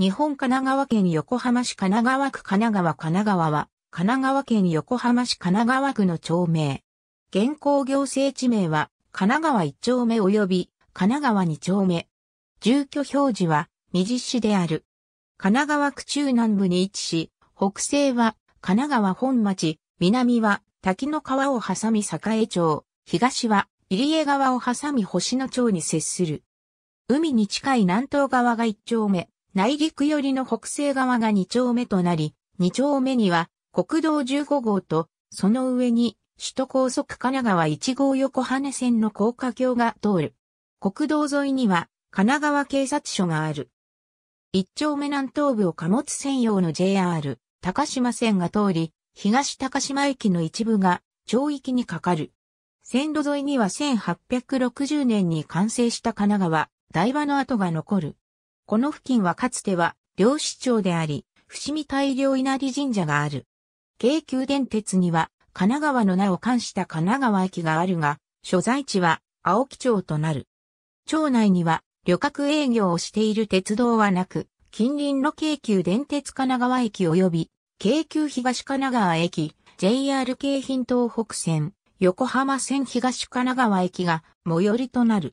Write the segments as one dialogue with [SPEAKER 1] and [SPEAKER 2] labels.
[SPEAKER 1] 日本神奈川県横浜市神奈川区神奈川神奈川は、神奈川県横浜市神奈川区の町名。現行行政地名は、神奈川1丁目及び、神奈川2丁目。住居表示は、未実市である。神奈川区中南部に位置し、北西は、神奈川本町、南は、滝の川を挟み栄町、東は、入江川を挟み星野町に接する。海に近い南東側が1丁目。内陸寄りの北西側が2丁目となり、2丁目には国道15号と、その上に首都高速神奈川1号横羽線の高架橋が通る。国道沿いには神奈川警察署がある。1丁目南東部を貨物専用の JR 高島線が通り、東高島駅の一部が町域にかかる。線路沿いには1860年に完成した神奈川、台場の跡が残る。この付近はかつては漁師町であり、伏見大漁稲荷神社がある。京急電鉄には神奈川の名を冠した神奈川駅があるが、所在地は青木町となる。町内には旅客営業をしている鉄道はなく、近隣の京急電鉄神奈川駅及び、京急東神奈川駅、JR 京浜東北線、横浜線東神奈川駅が最寄りとなる。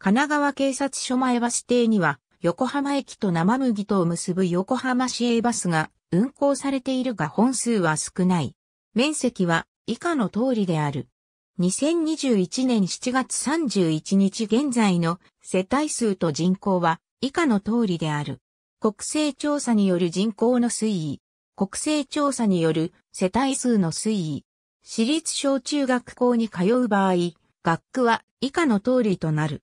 [SPEAKER 1] 神奈川警察署前バス停には横浜駅と生麦とを結ぶ横浜市営バスが運行されているが本数は少ない。面積は以下の通りである。2021年7月31日現在の世帯数と人口は以下の通りである。国勢調査による人口の推移。国勢調査による世帯数の推移。私立小中学校に通う場合、学区は以下の通りとなる。